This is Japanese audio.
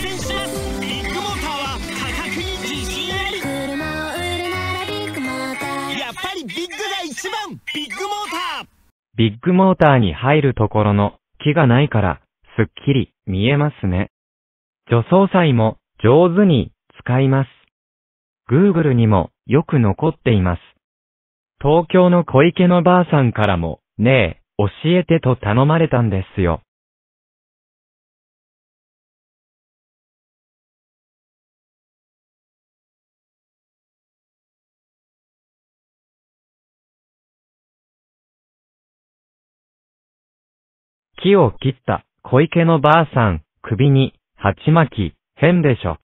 選手ですビッグモーターは価格に自信あり車を売るならビッグモーターやっぱりビッグが一番ビッグモータービッグモーターに入るところの木がないからすっきり見えますね。除草剤も上手に使います。Google にもよく残っています。東京の小池のばあさんからも、ねえ、教えてと頼まれたんですよ。木を切った小池のばあさん、首に、鉢巻き、変でしょ。